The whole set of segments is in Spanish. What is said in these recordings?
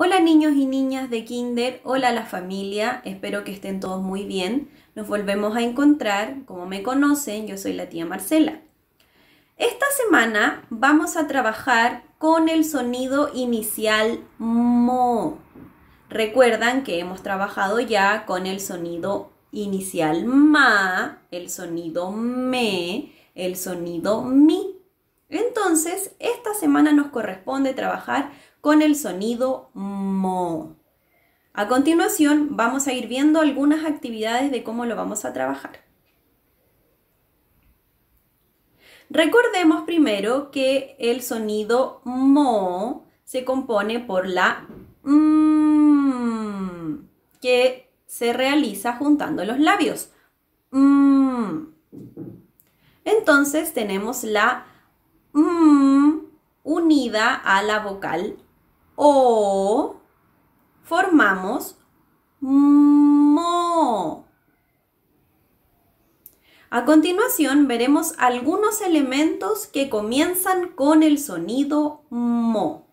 Hola niños y niñas de Kinder, hola la familia, espero que estén todos muy bien. Nos volvemos a encontrar, como me conocen, yo soy la tía Marcela. Esta semana vamos a trabajar con el sonido inicial mo. Recuerdan que hemos trabajado ya con el sonido inicial ma, el sonido me, el sonido mi. Entonces, esta semana nos corresponde trabajar con el sonido mo. A continuación vamos a ir viendo algunas actividades de cómo lo vamos a trabajar. Recordemos primero que el sonido mo se compone por la m que se realiza juntando los labios. Entonces tenemos la mmm unida a la vocal o formamos mo. A continuación veremos algunos elementos que comienzan con el sonido mo.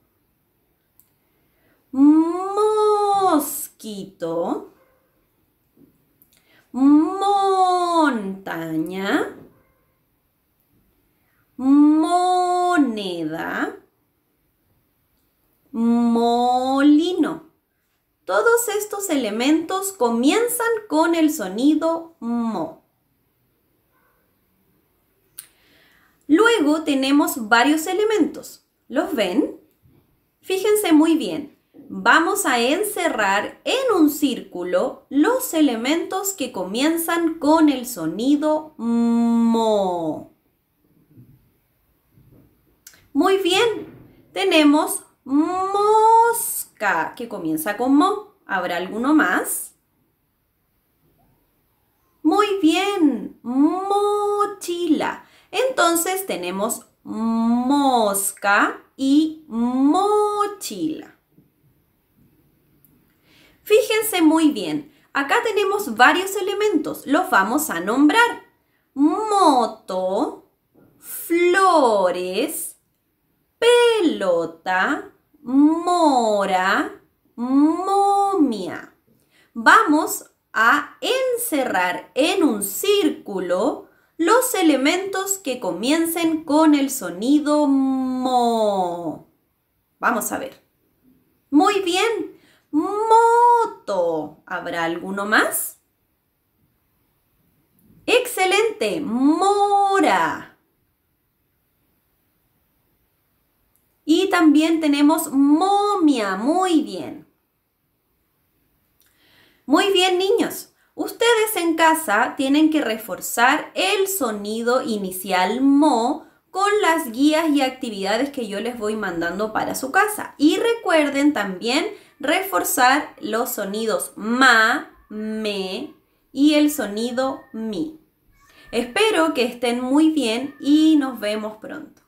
Mosquito. Montaña. Moneda molino. Todos estos elementos comienzan con el sonido mo. Luego tenemos varios elementos. ¿Los ven? Fíjense muy bien. Vamos a encerrar en un círculo los elementos que comienzan con el sonido mo. Muy bien. Tenemos mosca, que comienza con mo. ¿Habrá alguno más? Muy bien, mochila. Entonces tenemos mosca y mochila. Fíjense muy bien, acá tenemos varios elementos, los vamos a nombrar. Moto, flores, pelota, mora, momia. Vamos a encerrar en un círculo los elementos que comiencen con el sonido mo. Vamos a ver. Muy bien. Moto. ¿Habrá alguno más? Excelente. Mora. también tenemos momia. Muy bien. Muy bien, niños. Ustedes en casa tienen que reforzar el sonido inicial mo con las guías y actividades que yo les voy mandando para su casa. Y recuerden también reforzar los sonidos ma, me y el sonido mi. Espero que estén muy bien y nos vemos pronto.